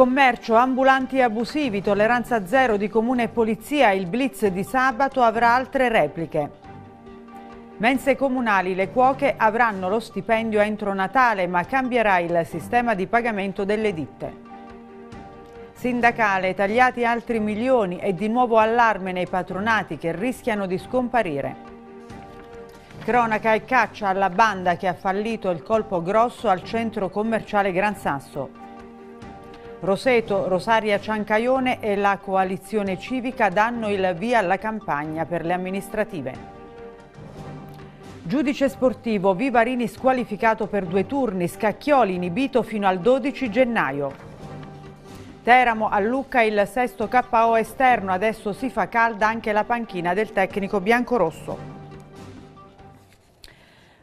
Commercio, ambulanti abusivi, tolleranza zero di comune e polizia, il blitz di sabato avrà altre repliche. Mense comunali, le cuoche avranno lo stipendio entro Natale, ma cambierà il sistema di pagamento delle ditte. Sindacale, tagliati altri milioni e di nuovo allarme nei patronati che rischiano di scomparire. Cronaca e caccia alla banda che ha fallito il colpo grosso al centro commerciale Gran Sasso. Roseto, Rosaria Ciancaione e la coalizione civica danno il via alla campagna per le amministrative. Giudice sportivo, Vivarini squalificato per due turni, Scacchioli inibito fino al 12 gennaio. Teramo a Lucca il sesto KO esterno, adesso si fa calda anche la panchina del tecnico biancorosso.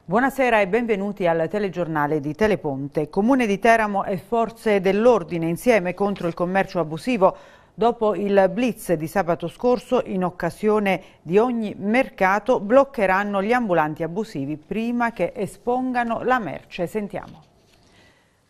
Buonasera e benvenuti al telegiornale di Teleponte. Comune di Teramo e forze dell'ordine insieme contro il commercio abusivo dopo il blitz di sabato scorso in occasione di ogni mercato bloccheranno gli ambulanti abusivi prima che espongano la merce. Sentiamo.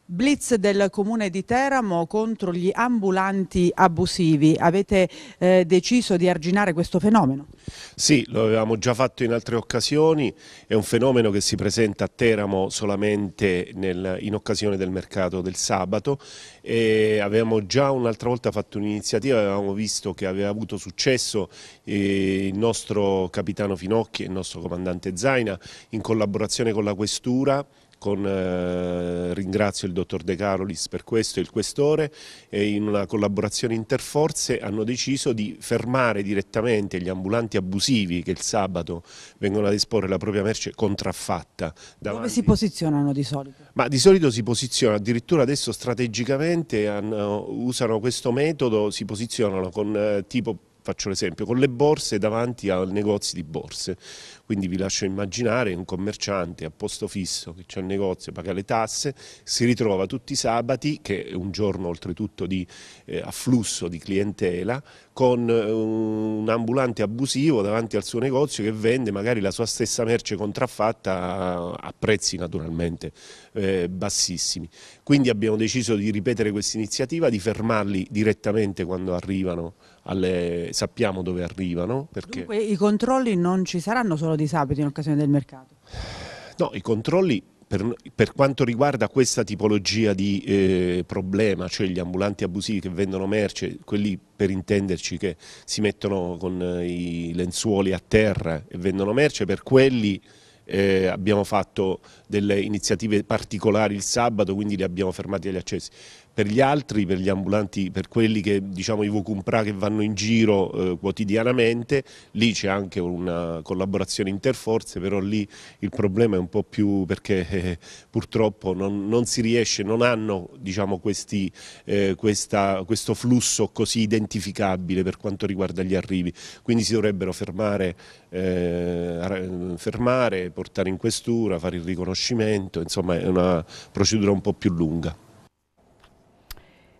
Blitz del comune di Teramo contro gli ambulanti abusivi. Avete eh, deciso di arginare questo fenomeno? Sì, lo avevamo già fatto in altre occasioni. È un fenomeno che si presenta a Teramo solamente nel, in occasione del mercato del sabato. E avevamo già un'altra volta fatto un'iniziativa, avevamo visto che aveva avuto successo eh, il nostro capitano Finocchi e il nostro comandante Zaina in collaborazione con la Questura con, eh, ringrazio il dottor De Carolis per questo e il questore e in una collaborazione interforze hanno deciso di fermare direttamente gli ambulanti abusivi che il sabato vengono ad esporre la propria merce contraffatta. Davanti. Dove si posizionano di solito? Ma di solito si posizionano, addirittura adesso strategicamente hanno, usano questo metodo, si posizionano con eh, tipo faccio l'esempio, con le borse davanti al negozio di borse. Quindi vi lascio immaginare un commerciante a posto fisso che c'è il negozio, paga le tasse, si ritrova tutti i sabati, che è un giorno oltretutto di eh, afflusso di clientela, con eh, un ambulante abusivo davanti al suo negozio che vende magari la sua stessa merce contraffatta a, a prezzi naturalmente eh, bassissimi. Quindi abbiamo deciso di ripetere questa iniziativa, di fermarli direttamente quando arrivano alle, sappiamo dove arrivano. Perché... Dunque, I controlli non ci saranno solo di sabato in occasione del mercato? No, i controlli per, per, quanto riguarda questa tipologia di eh, problema, cioè gli ambulanti abusivi che vendono merce, quelli per intenderci che si mettono con eh, i lenzuoli a terra e vendono merce, per quelli eh, abbiamo fatto delle iniziative particolari il sabato, quindi li abbiamo fermati agli accessi per gli altri, per gli ambulanti, per quelli che diciamo i Vocumpra che vanno in giro eh, quotidianamente, lì c'è anche una collaborazione interforze, però lì il problema è un po' più perché eh, purtroppo non, non, si riesce, non hanno diciamo, questi, eh, questa, questo flusso così identificabile per quanto riguarda gli arrivi, quindi si dovrebbero fermare, eh, fermare portare in questura, fare il riconoscimento, insomma è una procedura un po' più lunga.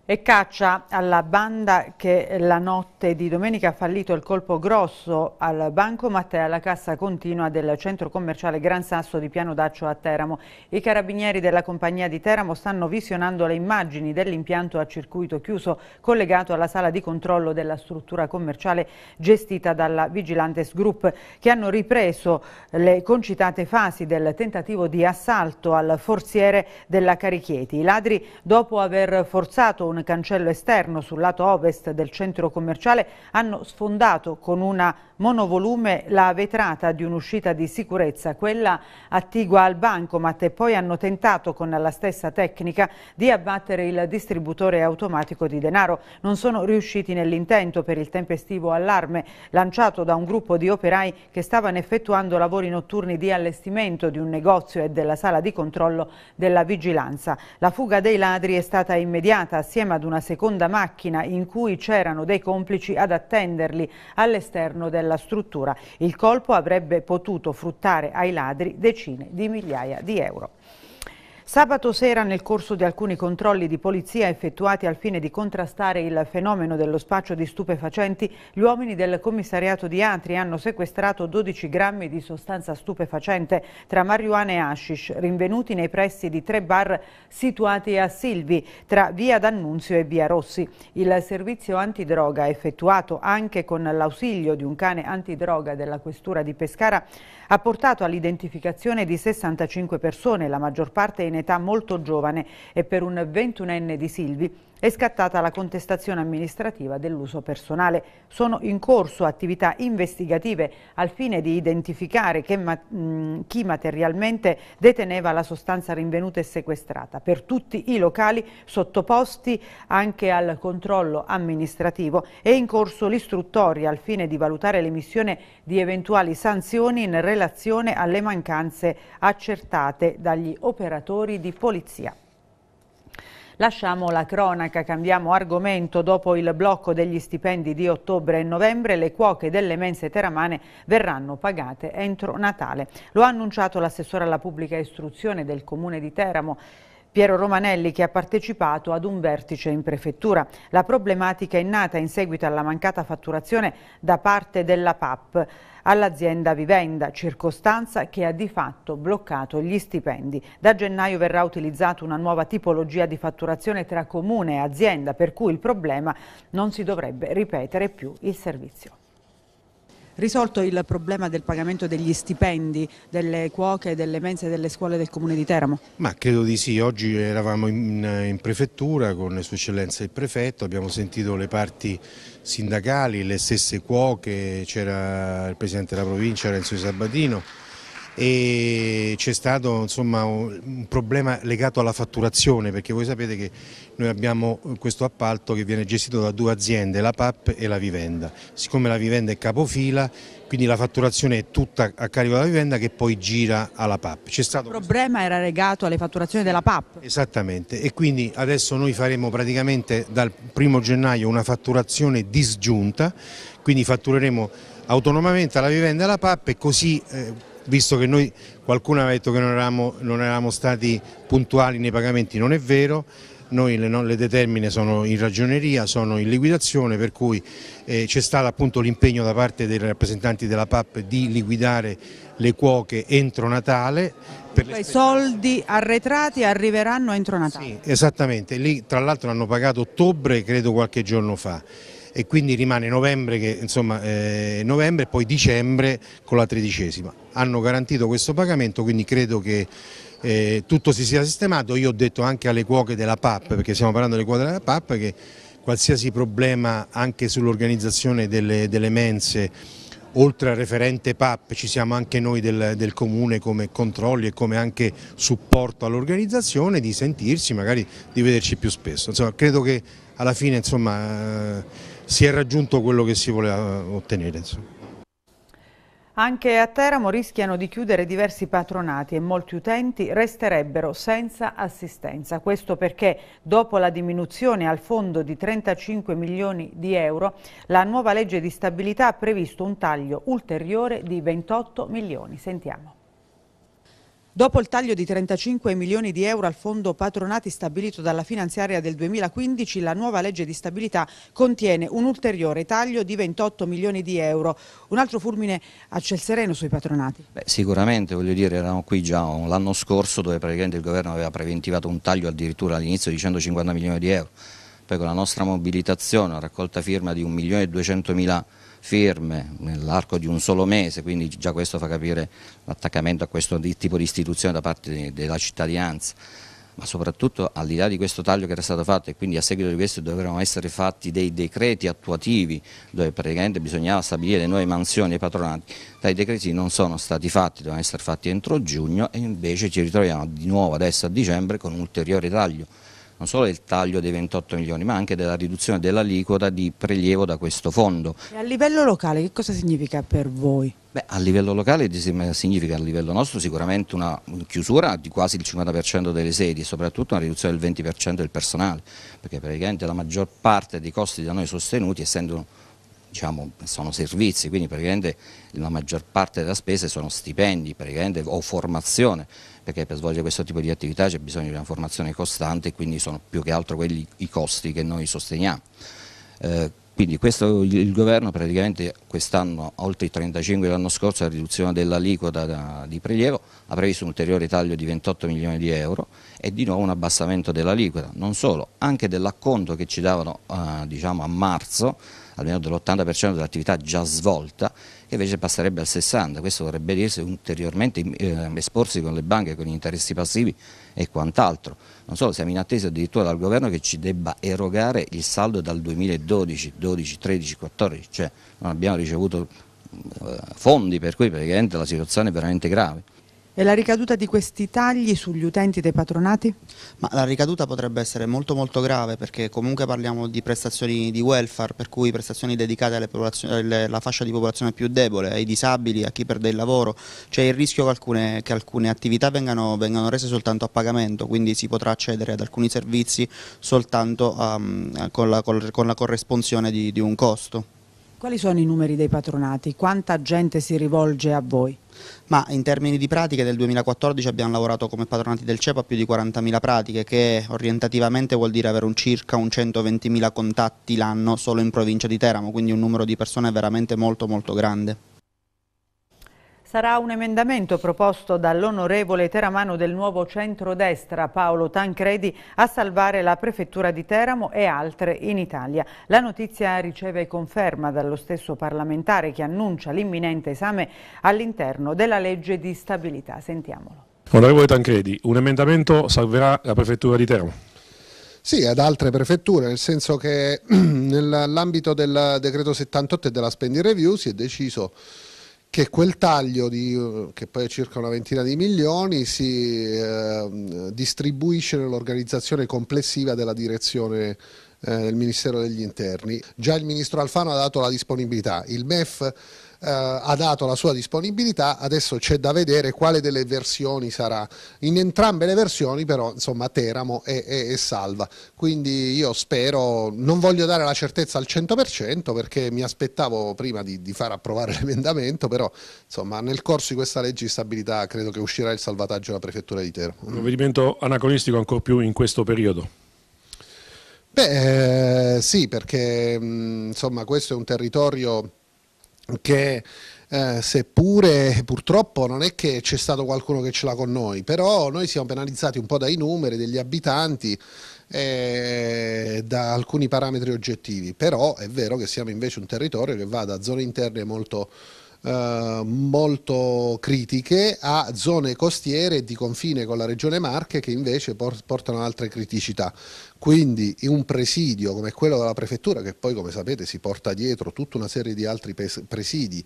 E caccia alla banda che la notte di domenica ha fallito il colpo grosso al bancomat e alla cassa continua del centro commerciale Gran Sasso di Piano Daccio a Teramo. I carabinieri della compagnia di Teramo stanno visionando le immagini dell'impianto a circuito chiuso collegato alla sala di controllo della struttura commerciale gestita dalla Vigilantes Group che hanno ripreso le concitate fasi del tentativo di assalto al forziere della Carichieti. I ladri dopo aver forzato un un cancello esterno sul lato ovest del centro commerciale hanno sfondato con una monovolume la vetrata di un'uscita di sicurezza, quella attigua al bancomat e poi hanno tentato con la stessa tecnica di abbattere il distributore automatico di denaro. Non sono riusciti nell'intento per il tempestivo allarme lanciato da un gruppo di operai che stavano effettuando lavori notturni di allestimento di un negozio e della sala di controllo della vigilanza. La fuga dei ladri è stata immediata assieme ad una seconda macchina in cui c'erano dei complici ad attenderli all'esterno della dalla struttura. Il colpo avrebbe potuto fruttare ai ladri decine di migliaia di euro. Sabato sera, nel corso di alcuni controlli di polizia effettuati al fine di contrastare il fenomeno dello spaccio di stupefacenti, gli uomini del commissariato di Atri hanno sequestrato 12 grammi di sostanza stupefacente tra marijuana e hashish, rinvenuti nei pressi di tre bar situati a Silvi, tra via D'Annunzio e via Rossi. Il servizio antidroga, effettuato anche con l'ausilio di un cane antidroga della questura di Pescara, ha portato all'identificazione di 65 persone, la maggior parte in età molto giovane e per un ventunenne di Silvi è scattata la contestazione amministrativa dell'uso personale. Sono in corso attività investigative al fine di identificare ma mh, mm, chi materialmente deteneva la sostanza rinvenuta e sequestrata per tutti i locali sottoposti anche al controllo amministrativo. È in corso l'istruttoria al fine di valutare l'emissione di eventuali sanzioni in relazione alle mancanze accertate dagli operatori di polizia. Lasciamo la cronaca, cambiamo argomento. Dopo il blocco degli stipendi di ottobre e novembre, le cuoche delle mense teramane verranno pagate entro Natale. Lo ha annunciato l'assessore alla pubblica istruzione del Comune di Teramo. Piero Romanelli che ha partecipato ad un vertice in prefettura. La problematica è nata in seguito alla mancata fatturazione da parte della PAP all'azienda Vivenda, circostanza che ha di fatto bloccato gli stipendi. Da gennaio verrà utilizzata una nuova tipologia di fatturazione tra comune e azienda, per cui il problema non si dovrebbe ripetere più il servizio risolto il problema del pagamento degli stipendi delle cuoche, delle mense e delle scuole del Comune di Teramo? Ma credo di sì, oggi eravamo in, in prefettura con Sua Eccellenza il Prefetto, abbiamo sentito le parti sindacali, le stesse cuoche, c'era il Presidente della provincia Renzo Sabatino, e c'è stato insomma, un problema legato alla fatturazione perché voi sapete che noi abbiamo questo appalto che viene gestito da due aziende, la PAP e la Vivenda, siccome la Vivenda è capofila quindi la fatturazione è tutta a carico della Vivenda che poi gira alla PAP. Il problema questo... era legato alle fatturazioni della PAP? Esattamente e quindi adesso noi faremo praticamente dal primo gennaio una fatturazione disgiunta, quindi fattureremo autonomamente alla Vivenda e alla PAP e così... Eh, visto che noi qualcuno aveva detto che non eravamo, non eravamo stati puntuali nei pagamenti, non è vero, noi le, le, determine sono in ragioneria, sono in liquidazione per cui eh, c'è stato appunto l'impegno da parte dei rappresentanti della PAP di liquidare le cuoche entro Natale. I soldi arretrati arriveranno entro Natale. Sì, esattamente, lì tra l'altro hanno pagato ottobre credo qualche giorno fa e quindi rimane novembre, che, insomma, eh, novembre e poi dicembre con la tredicesima. Hanno garantito questo pagamento quindi credo che eh, tutto si sia sistemato, io ho detto anche alle cuoche della PAP, perché stiamo parlando delle cuoche della PAP, che qualsiasi problema anche sull'organizzazione delle, delle mense oltre al referente PAP ci siamo anche noi del, del, comune come controlli e come anche supporto all'organizzazione di sentirsi, magari di vederci più spesso. Insomma, credo che alla fine insomma, eh, si è raggiunto quello che si voleva ottenere. Insomma. Anche a Teramo rischiano di chiudere diversi patronati e molti utenti resterebbero senza assistenza. Questo perché dopo la diminuzione al fondo di 35 milioni di euro, la nuova legge di stabilità ha previsto un taglio ulteriore di 28 milioni. Sentiamo. Dopo il taglio di 35 milioni di euro al fondo patronati stabilito dalla finanziaria del 2015, la nuova legge di stabilità contiene un ulteriore taglio di 28 milioni di euro. Un altro fulmine a ciel sereno sui patronati. Beh, sicuramente, voglio dire, eravamo qui già l'anno scorso dove praticamente il governo aveva preventivato un taglio addirittura all'inizio di 150 milioni di euro. Poi con la nostra mobilitazione, una raccolta firma di 1 milione e 200 mila euro firme nell'arco di un solo mese, quindi già questo fa capire l'attaccamento a questo tipo di istituzione da parte della cittadinanza ma soprattutto al di là di questo taglio che era stato fatto e quindi a seguito di questo dovevano essere fatti dei decreti attuativi dove praticamente bisognava stabilire nuove mansioni ai patronati, dai decreti non sono stati fatti, dovevano essere fatti entro giugno e invece ci ritroviamo di nuovo adesso a dicembre con un ulteriore taglio non solo del taglio dei 28 milioni ma anche della riduzione dell'aliquota di prelievo da questo fondo. E a livello locale che cosa significa per voi? Beh, a livello locale significa a livello nostro sicuramente una chiusura di quasi il 50% delle sedi e soprattutto una riduzione del 20% del personale, perché praticamente la maggior parte dei costi da noi sostenuti, essendo diciamo, sono servizi, quindi praticamente la maggior parte della spesa sono stipendi o formazione perché per svolgere questo tipo di attività c'è bisogno di una formazione costante e quindi sono più che altro quelli i costi che noi sosteniamo. Eh, quindi questo, il governo praticamente quest'anno, oltre i 35 dell'anno scorso, la riduzione dell'aliquota di prelievo, ha previsto un ulteriore taglio di 28 milioni di euro e di nuovo un abbassamento dell'aliquota, non solo, anche dell'acconto che ci davano eh, diciamo a marzo, almeno dell'80% dell'attività già svolta, e invece passerebbe al 60, questo vorrebbe dirsi ulteriormente eh, esporsi con le banche, con gli interessi passivi e quant'altro. Non solo, siamo in attesa addirittura dal governo che ci debba erogare il saldo dal 2012, 12, 13, 14, cioè non abbiamo ricevuto eh, fondi per cui praticamente la situazione è veramente grave. E la ricaduta di questi tagli sugli utenti dei patronati? Ma la ricaduta potrebbe essere molto molto grave perché comunque parliamo di prestazioni di welfare, per cui prestazioni dedicate alla fascia di popolazione più debole, ai disabili, a chi perde il lavoro. C'è il rischio che alcune, che alcune attività vengano, vengano, rese soltanto a pagamento, quindi si potrà accedere ad alcuni servizi soltanto um, con, la, con, la, corresponsione di, di un costo. Quali sono i numeri dei patronati? Quanta gente si rivolge a voi? Ma in termini di pratiche nel 2014 abbiamo lavorato come patronati del CEPA a più di 40.000 pratiche che orientativamente vuol dire avere un circa un 120.000 contatti l'anno solo in provincia di Teramo, quindi un numero di persone veramente molto molto grande. Sarà un emendamento proposto dall'onorevole teramano del nuovo centrodestra Paolo Tancredi a salvare la prefettura di Teramo e altre in Italia. La notizia riceve conferma dallo stesso parlamentare che annuncia l'imminente esame all'interno della legge di stabilità. Sentiamolo. Onorevole Tancredi, un emendamento salverà la prefettura di Teramo. Sì, ad altre prefetture, nel senso che nell'ambito del decreto 78 e della spending review si è deciso che quel taglio, di, eh, che poi è circa una ventina di milioni, si eh, distribuisce nell'organizzazione complessiva della direzione eh, del Ministero degli Interni. Già il Ministro Alfano ha dato la disponibilità, il MEF eh, ha dato la sua disponibilità, adesso c'è da vedere quale delle versioni sarà. In entrambe le versioni però insomma Teramo è, è, è, salva, quindi io spero, non voglio dare la certezza al 100% perché mi aspettavo prima di, di far approvare l'emendamento, però insomma nel corso di questa legge di stabilità credo che uscirà il salvataggio della prefettura di Teramo. Un provvedimento anacronistico ancora più in questo periodo. Beh, eh, sì, perché mh, mm, insomma questo è un territorio che eh, seppure purtroppo non è che c'è stato qualcuno che ce l'ha con noi, però noi siamo penalizzati un po' dai numeri degli abitanti e eh, da alcuni parametri oggettivi, però è vero che siamo invece un territorio che va da zone interne molto, eh, molto critiche a zone costiere di confine con la regione Marche che invece portano altre criticità. Quindi un presidio come quello della prefettura, che poi come sapete si porta dietro tutta una serie di altri presidi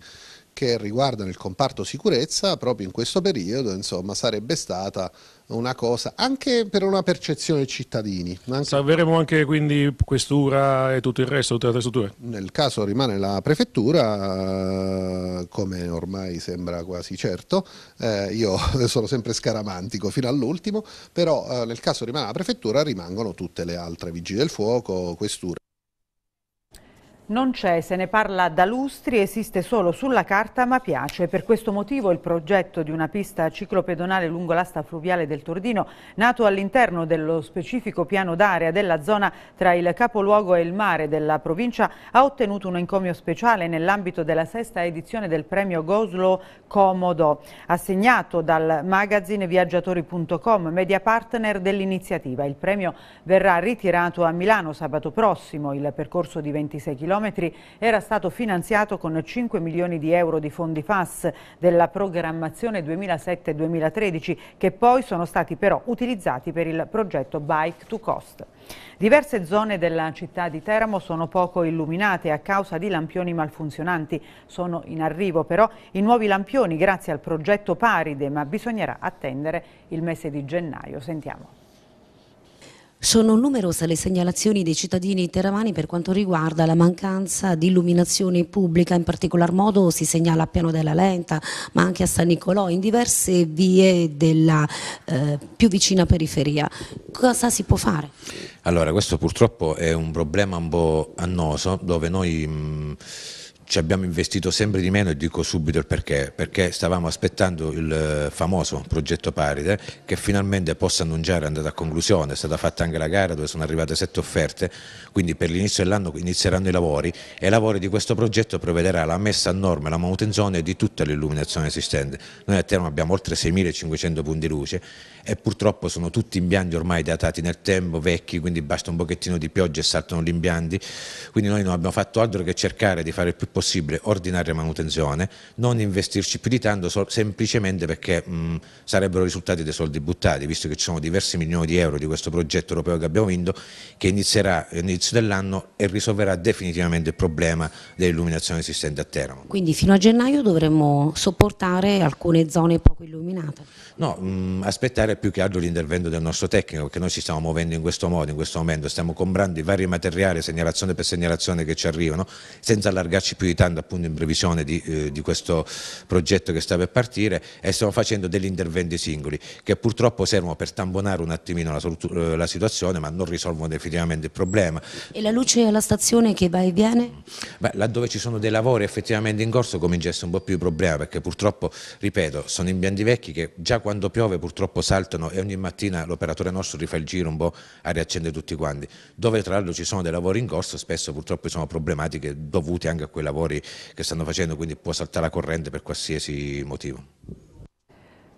che riguardano il comparto sicurezza proprio in questo periodo insomma, sarebbe stata una cosa anche per una percezione cittadini. Anche... Salveremo anche quindi questura e tutto il resto, tutte le altre strutture? Nel caso rimane la prefettura, come ormai sembra quasi certo, eh, io sono sempre scaramantico fino all'ultimo, però eh, nel caso rimane la prefettura rimangono tutte le altre, vigili del fuoco, questura non c'è, se ne parla da lustri, esiste solo sulla carta ma piace. Per questo motivo il progetto di una pista ciclopedonale lungo l'asta fluviale del Tordino, nato all'interno dello specifico piano d'area della zona tra il capoluogo e il mare della provincia, ha ottenuto un encomio speciale nell'ambito della sesta edizione del premio Goslo Comodo, assegnato dal magazine viaggiatori.com, media partner dell'iniziativa. Il premio verrà ritirato a Milano sabato prossimo, il percorso di 26 km chilometri era stato finanziato con 5 milioni di euro di fondi FAS della programmazione 2007-2013 che poi sono stati però utilizzati per il progetto Bike to Cost. Diverse zone della città di Teramo sono poco illuminate a causa di lampioni malfunzionanti. Sono in arrivo però i nuovi lampioni grazie al progetto Paride, ma bisognerà attendere il mese di gennaio. Sentiamo. Sono numerose le segnalazioni dei cittadini teramani per quanto riguarda la mancanza di illuminazione pubblica, in particolar modo si segnala a Piano della Lenta, ma anche a San Nicolò, in diverse vie della eh, più vicina periferia. Cosa si può fare? Allora, questo purtroppo è un problema un po' annoso, dove noi... Mh, mm, ci abbiamo investito sempre di meno e dico subito il perché, perché stavamo aspettando il eh, famoso progetto Paride che finalmente possa annunciare è andata a conclusione, è stata fatta anche la gara dove sono arrivate sette offerte, quindi per l'inizio dell'anno inizieranno i lavori e i lavori di questo progetto provvederà la messa a norma, e la manutenzione di tutta l'illuminazione esistente. Noi a Teramo abbiamo oltre 6.500 punti luce e purtroppo sono tutti impianti ormai datati nel tempo, vecchi, quindi basta un pochettino di pioggia e saltano gli impianti, quindi noi non abbiamo fatto altro che cercare di fare il più possibile possibile ordinaria manutenzione, non investirci più di tanto semplicemente perché mh, sarebbero risultati dei soldi buttati, visto che ci sono diversi milioni di euro di questo progetto europeo che abbiamo vinto, che inizierà all'inizio dell'anno e risolverà definitivamente il problema dell'illuminazione esistente a Teramo. Quindi fino a gennaio dovremmo sopportare alcune zone poco illuminate? No, mh, mm, aspettare più che altro l'intervento del nostro tecnico, perché noi ci stiamo muovendo in questo modo, in questo momento, stiamo comprando i vari materiali, segnalazione per segnalazione che ci arrivano, senza allargarci più di tanto appunto in previsione di, eh, di questo progetto che sta per partire e stiamo facendo degli interventi singoli, che purtroppo servono per tamponare un attimino la, eh, la situazione, ma non risolvono definitivamente il problema. E la luce alla stazione che va e viene? Beh, laddove ci sono dei lavori effettivamente in corso comincia a essere un po' più il problema, perché purtroppo, ripeto, sono impianti vecchi che già quando quando piove purtroppo saltano e ogni mattina l'operatore nostro rifà il giro un po' a riaccendere tutti quanti, dove tra l'altro ci sono dei lavori in corso, spesso purtroppo ci sono problematiche dovute anche a quei lavori che stanno facendo, quindi può saltare la corrente per qualsiasi motivo.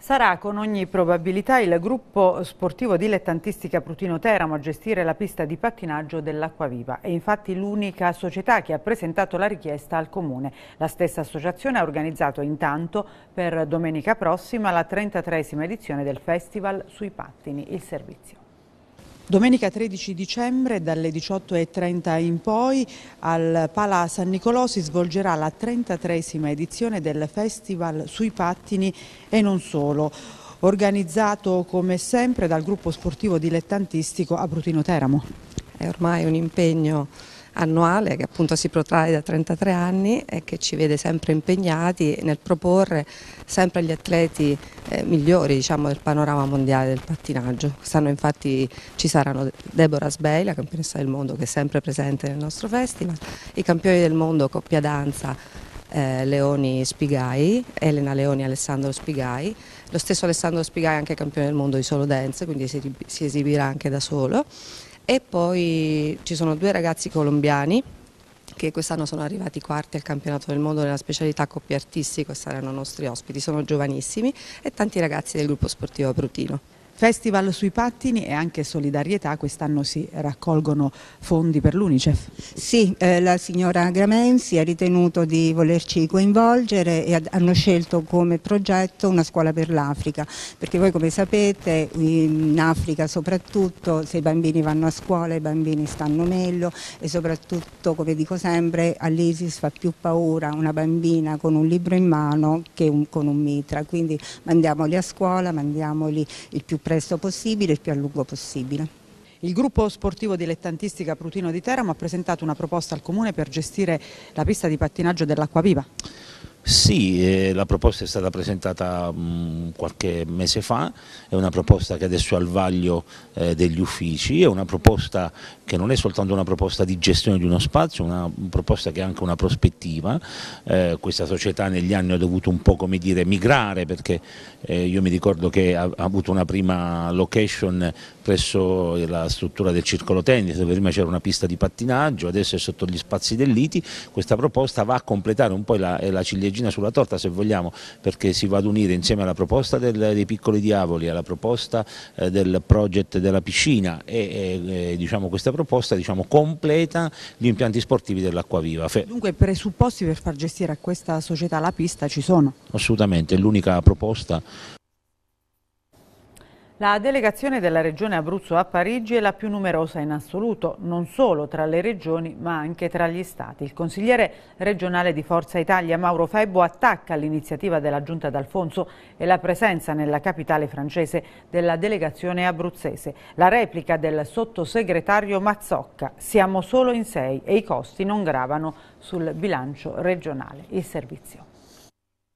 Sarà con ogni probabilità il gruppo sportivo dilettantistica Prutino Teramo a gestire la pista di pattinaggio dell'Acquaviva. È infatti l'unica società che ha presentato la richiesta al Comune. La stessa associazione ha organizzato intanto per domenica prossima la 33esima edizione del Festival sui pattini. Il servizio. Domenica 13 dicembre dalle 18.30 in poi al Pala San Nicolò si svolgerà la 33 edizione del Festival sui pattini e non solo, organizzato come sempre dal gruppo sportivo dilettantistico Abrutino Teramo. È ormai un impegno annuale che appunto si protrae da 33 anni e che ci vede sempre impegnati nel proporre sempre gli atleti eh, migliori diciamo, del panorama mondiale del pattinaggio. Quest'anno infatti ci saranno Deborah Sbey, la campionessa del mondo che è sempre presente nel nostro festival, i campioni del mondo coppia danza eh, Leoni Spigai, Elena Leoni e Alessandro Spigai. Lo stesso Alessandro Spigai è anche campione del mondo di solo dance, quindi si, si esibirà anche da solo e poi ci sono due ragazzi colombiani che quest'anno sono arrivati quarti al campionato del mondo nella specialità coppie artistico e saranno nostri ospiti, sono giovanissimi e tanti ragazzi del gruppo sportivo Abrutino. Festival sui pattini e anche solidarietà, quest'anno si raccolgono fondi per l'Unicef. Sì, eh, la signora Gramenzi ha ritenuto di volerci coinvolgere e hanno scelto come progetto una scuola per l'Africa, perché voi come sapete in Africa soprattutto se i bambini vanno a scuola i bambini stanno meglio e soprattutto come dico sempre all'ISIS fa più paura una bambina con un libro in mano che un, con un mitra, quindi mandiamoli a scuola, mandiamoli il più presto possibile, il più a lungo possibile. Il gruppo sportivo dilettantistica Prutino di Teramo ha presentato una proposta al Comune per gestire la pista di pattinaggio dell'acquaviva. Sì, eh, la proposta è stata presentata mh, mm, qualche mese fa, è una proposta che adesso è al vaglio eh, degli uffici, è una proposta che non è soltanto una proposta di gestione di uno spazio, è una proposta che ha anche una prospettiva, eh, questa società negli anni ha dovuto un po' come dire migrare perché eh, io mi ricordo che ha, ha avuto una prima location presso la struttura del circolo tennis dove prima c'era una pista di pattinaggio, adesso è sotto gli spazi del Liti, questa proposta va a completare un po' la, la ciliegina sulla torta se vogliamo perché si va ad unire insieme alla proposta del, dei piccoli diavoli, alla proposta eh, del project della piscina e, e, e diciamo, questa proposta diciamo, completa gli impianti sportivi dell'Acquaviva. Dunque i presupposti per far gestire a questa società la pista ci sono? Assolutamente, è l'unica proposta la delegazione della Regione Abruzzo a Parigi è la più numerosa in assoluto, non solo tra le regioni ma anche tra gli stati. Il consigliere regionale di Forza Italia Mauro Febbo attacca l'iniziativa della Giunta d'Alfonso e la presenza nella capitale francese della delegazione abruzzese. La replica del sottosegretario Mazzocca, siamo solo in sei e i costi non gravano sul bilancio regionale. Il servizio.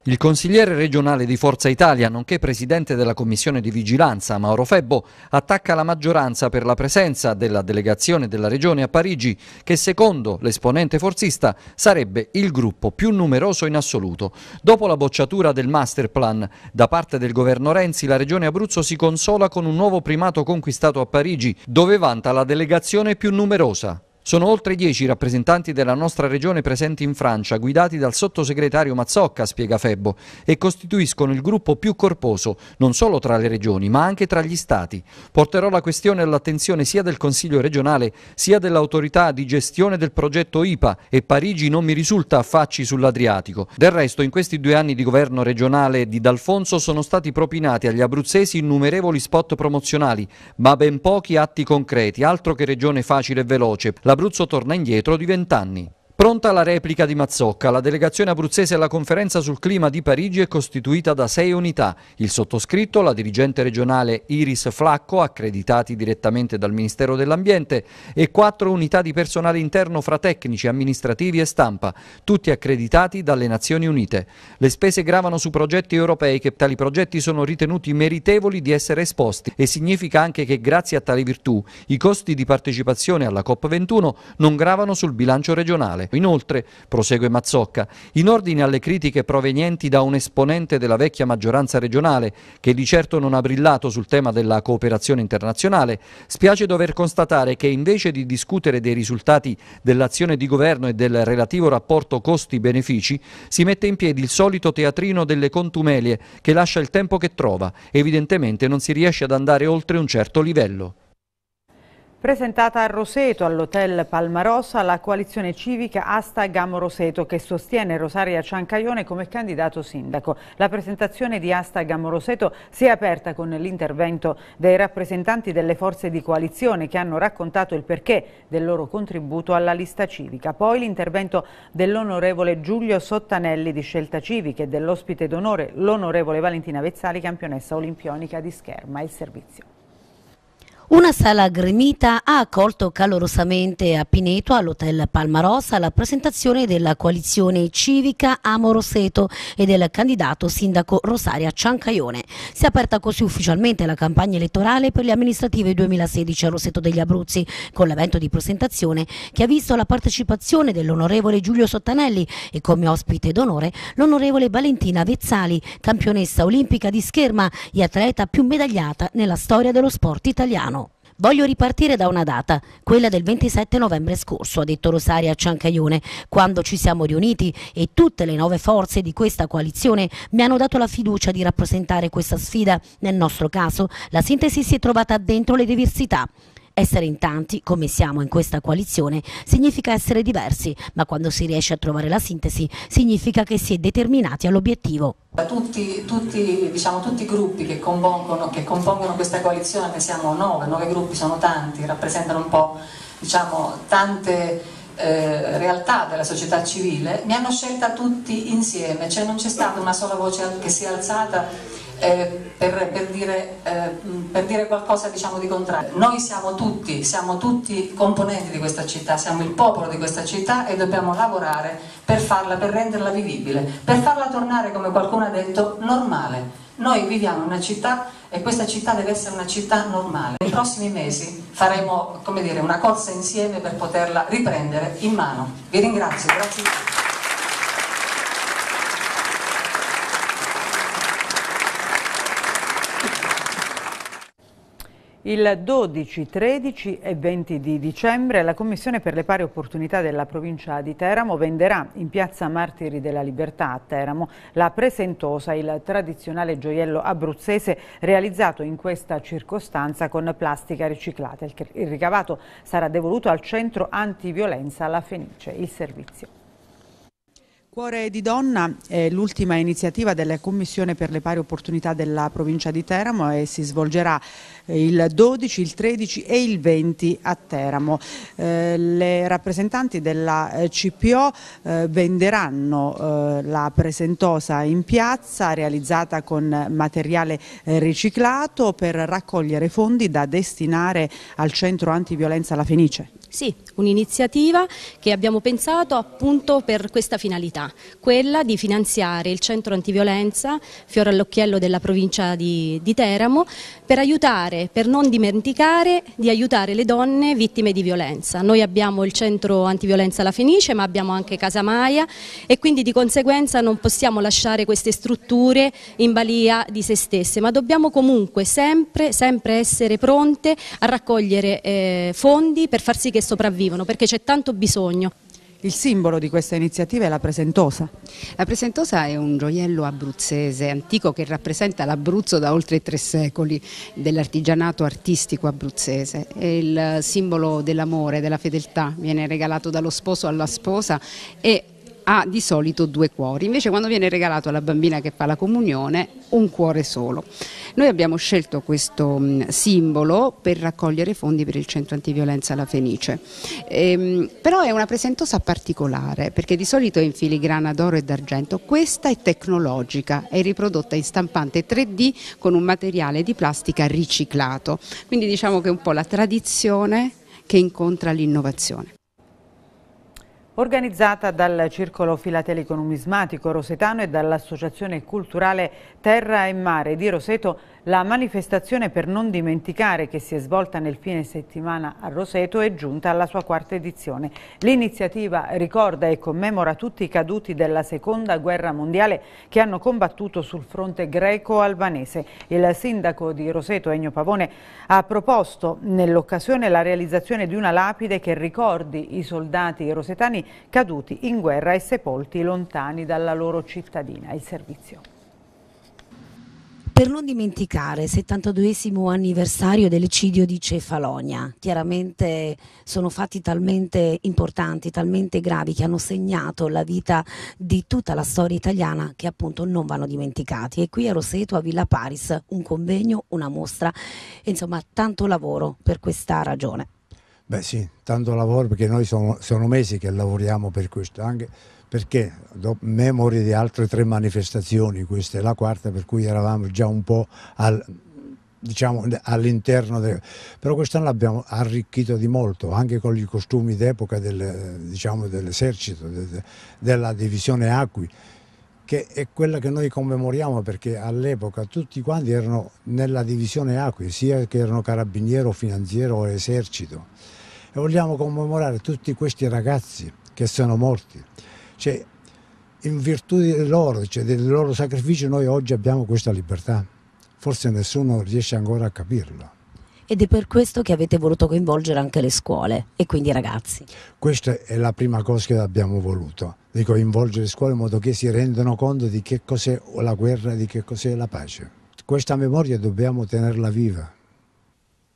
Il consigliere regionale di Forza Italia, nonché presidente della commissione di vigilanza, Mauro Febbo, attacca la maggioranza per la presenza della delegazione della regione a Parigi, che secondo l'esponente forzista sarebbe il gruppo più numeroso in assoluto. Dopo la bocciatura del masterplan da parte del governo Renzi, la regione Abruzzo si consola con un nuovo primato conquistato a Parigi, dove vanta la delegazione più numerosa. Sono oltre dieci i rappresentanti della nostra regione presenti in Francia, guidati dal sottosegretario Mazzocca, spiega Febbo, e costituiscono il gruppo più corposo, non solo tra le regioni, ma anche tra gli stati. Porterò la questione all'attenzione sia del Consiglio regionale, sia dell'autorità di gestione del progetto IPA e Parigi non mi risulta affacci sull'Adriatico. Del resto, in questi due anni di governo regionale di D'Alfonso sono stati propinati agli abruzzesi innumerevoli spot promozionali, ma ben pochi atti concreti, altro che regione facile e veloce. La l'Abruzzo torna indietro di vent'anni. Pronta la replica di Mazzocca, la delegazione abruzzese alla conferenza sul clima di Parigi è costituita da sei unità. Il sottoscritto, la dirigente regionale Iris Flacco, accreditati direttamente dal Ministero dell'Ambiente, e quattro unità di personale interno fra tecnici, amministrativi e stampa, tutti accreditati dalle Nazioni Unite. Le spese gravano su progetti europei che tali progetti sono ritenuti meritevoli di essere esposti e significa anche che grazie a tali virtù i costi di partecipazione alla COP21 non gravano sul bilancio regionale concreto. Inoltre, prosegue Mazzocca, in ordine alle critiche provenienti da un esponente della vecchia maggioranza regionale, che di certo non ha brillato sul tema della cooperazione internazionale, spiace dover constatare che invece di discutere dei risultati dell'azione di governo e del relativo rapporto costi-benefici, si mette in piedi il solito teatrino delle contumelie che lascia il tempo che trova. Evidentemente non si riesce ad andare oltre un certo livello. Presentata a Roseto, all'hotel Palmarossa, la coalizione civica Asta Gamo Roseto che sostiene Rosaria Ciancaione come candidato sindaco. La presentazione di Asta Gamo Roseto si è aperta con l'intervento dei rappresentanti delle forze di coalizione che hanno raccontato il perché del loro contributo alla lista civica. Poi l'intervento dell'onorevole Giulio Sottanelli di Scelta Civica e dell'ospite d'onore l'onorevole Valentina Vezzali, campionessa olimpionica di scherma. Il servizio. Una sala gremita ha accolto calorosamente a Pineto, all'hotel Palmarosa, la presentazione della coalizione civica Amo Amoroseto e del candidato sindaco Rosaria Ciancaione. Si è aperta così ufficialmente la campagna elettorale per le amministrative 2016 a Roseto degli Abruzzi, con l'evento di presentazione che ha visto la partecipazione dell'onorevole Giulio Sottanelli e come ospite d'onore l'onorevole Valentina Vezzali, campionessa olimpica di scherma e atleta più medagliata nella storia dello sport italiano. Voglio ripartire da una data, quella del 27 novembre scorso, ha detto Rosaria Ciancaione, quando ci siamo riuniti e tutte le nove forze di questa coalizione mi hanno dato la fiducia di rappresentare questa sfida. Nel nostro caso la sintesi si è trovata dentro le diversità. Essere in tanti, come siamo in questa coalizione, significa essere diversi, ma quando si riesce a trovare la sintesi significa che si è determinati all'obiettivo. Tutti, tutti, diciamo, tutti, i gruppi che compongono, che compongono questa coalizione, ne siamo nove, nove gruppi sono tanti, rappresentano un po' diciamo, tante... Eh, realtà della società civile, mi hanno scelta tutti insieme, cioè non c'è stata una sola voce che si è alzata eh, per, per, dire, eh, per, dire, qualcosa diciamo, di contrario. Noi siamo tutti, siamo tutti componenti di questa città, siamo il popolo di questa città e dobbiamo lavorare per farla, per renderla vivibile, per farla tornare, come qualcuno ha detto, normale. Noi viviamo in una città e questa città deve essere una città normale. Nei prossimi mesi faremo dire, una corsa insieme per poterla riprendere in mano. Vi ringrazio, grazie. Il 12, 13 e 20 di dicembre la Commissione per le pari opportunità della provincia di Teramo venderà in piazza Martiri della Libertà a Teramo la presentosa, il tradizionale gioiello abruzzese realizzato in questa circostanza con plastica riciclata. Il ricavato sarà devoluto al centro antiviolenza La Fenice. Il servizio. Cuore di Donna è l'ultima iniziativa della Commissione per le pari opportunità della provincia di Teramo e si svolgerà eh, il 12, il 13 e il 20 a Teramo. Eh, le rappresentanti della eh, CPO eh, venderanno eh, la presentosa in piazza realizzata con materiale eh, riciclato per raccogliere fondi da destinare al centro antiviolenza La Fenice. Sì, un'iniziativa che abbiamo pensato appunto per questa finalità, quella di finanziare il centro antiviolenza Fiore all'Occhiello della provincia di, di Teramo per aiutare, per non dimenticare di aiutare le donne vittime di violenza. Noi abbiamo il centro antiviolenza La Fenice ma abbiamo anche Casa Maia e quindi di conseguenza non possiamo lasciare queste strutture in balia di se stesse ma dobbiamo comunque sempre, sempre essere pronte a raccogliere eh, fondi per far sì che sopravvivano arrivano perché c'è tanto bisogno. Il simbolo di questa iniziativa è la Presentosa. La Presentosa è un gioiello abruzzese antico che rappresenta l'Abruzzo da oltre tre secoli dell'artigianato artistico abruzzese. È il simbolo dell'amore, della fedeltà, viene regalato dallo sposo alla sposa e ha di solito due cuori, invece quando viene regalato alla bambina che fa la comunione un cuore solo. Noi abbiamo scelto questo mm, simbolo per raccogliere fondi per il centro antiviolenza La Fenice, ehm, però è una presentosa particolare perché di solito è in filigrana d'oro e d'argento, questa è tecnologica, è riprodotta in stampante 3D con un materiale di plastica riciclato, quindi diciamo che è un po' la tradizione che incontra l'innovazione organizzata dal Circolo Filatelico Numismatico Rosetano e dall'Associazione Culturale Terra e Mare di Roseto, la manifestazione per non dimenticare che si è svolta nel fine settimana a Roseto è giunta alla sua quarta edizione. L'iniziativa ricorda e commemora tutti i caduti della Seconda Guerra Mondiale che hanno combattuto sul fronte greco-albanese. Il sindaco di Roseto, Ennio Pavone, ha proposto nell'occasione la realizzazione di una lapide che ricordi i soldati rosetani caduti in guerra e sepolti lontani dalla loro cittadina. Il servizio. Per non dimenticare 72 anniversario dell'eccidio di Cefalonia, chiaramente sono fatti talmente importanti, talmente gravi che hanno segnato la vita di tutta la storia italiana che appunto non vanno dimenticati. E qui a Roseto, a Villa Paris, un convegno, una mostra, insomma tanto lavoro per questa ragione. Beh sì, tanto lavoro perché noi sono, sono mesi che lavoriamo per questo, anche perché dopo memoria di altre tre manifestazioni, questa è la quarta per cui eravamo già un po' al, diciamo, all'interno, de... però quest'anno l'abbiamo arricchito di molto, anche con i costumi d'epoca diciamo, dell'esercito, diciamo, dell de, della divisione Acqui, che è quella che noi commemoriamo perché all'epoca tutti quanti erano nella divisione Acqui, sia che erano carabiniero, finanziero o esercito e vogliamo commemorare tutti questi ragazzi che sono morti. Cioè, in virtù del loro, cioè del loro sacrificio, noi oggi abbiamo questa libertà. Forse nessuno riesce ancora a capirlo. Ed è per questo che avete voluto coinvolgere anche le scuole e quindi i ragazzi. Questa è la prima cosa che abbiamo voluto, di coinvolgere le scuole in modo che si rendano conto di che cos'è la guerra, di che cos'è la pace. Questa memoria dobbiamo tenerla viva,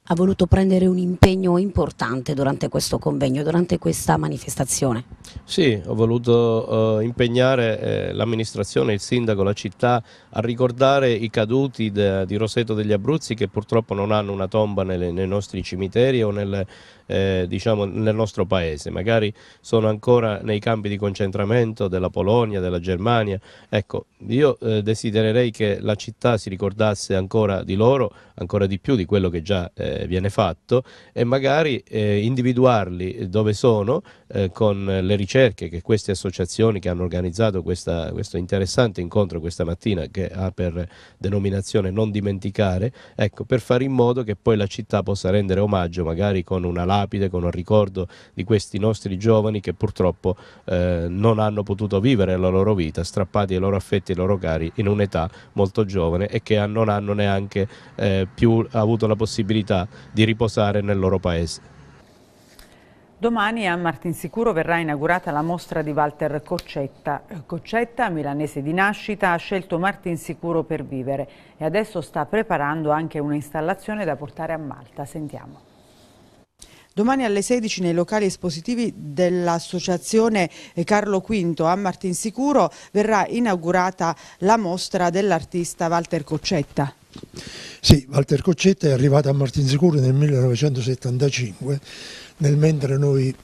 ha voluto prendere un impegno importante durante questo convegno, durante questa manifestazione. Sì, ho voluto eh, impegnare eh, l'amministrazione, il sindaco, la città a ricordare i caduti de, di Roseto degli Abruzzi che purtroppo non hanno una tomba nelle, nei nostri cimiteri o nelle, eh, diciamo, nel nostro paese, magari sono ancora nei campi di concentramento della Polonia, della Germania. Ecco, io eh, desidererei che la città si ricordasse ancora di loro, ancora di più di quello che già eh, viene fatto e magari eh, individuarli dove sono eh, con le ricerche che queste associazioni che hanno organizzato questa, questo interessante incontro questa mattina che ha per denominazione non dimenticare, ecco, per fare in modo che poi la città possa rendere omaggio magari con una lapide, con un ricordo di questi nostri giovani che purtroppo eh, non hanno potuto vivere la loro vita, strappati ai loro affetti e ai loro cari in un'età molto giovane e che non hanno neanche eh, più avuto la possibilità di riposare nel loro paese. Domani a Martinsicuro verrà inaugurata la mostra di Walter Coccetta. Coccetta, milanese di nascita, ha scelto Martinsicuro per vivere e adesso sta preparando anche un'installazione da portare a Malta. Sentiamo. Domani alle 16 nei locali espositivi dell'associazione Carlo V a Martinsicuro verrà inaugurata la mostra dell'artista Walter Coccetta. Sì, Walter Coccetta è arrivato a Martinsicuro nel 1975 nel mentre noi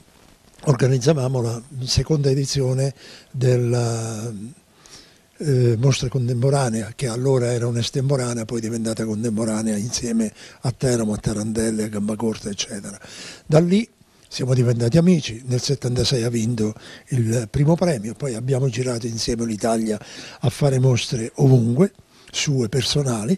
organizzavamo la seconda edizione della eh, mostra contemporanea, che allora era un'estemporanea, poi diventata contemporanea insieme a Teramo, a Tarandelle, a Gambacorta, eccetera. Da lì siamo diventati amici, nel 76 ha vinto il primo premio, poi abbiamo girato insieme l'Italia a fare mostre ovunque, sue personali,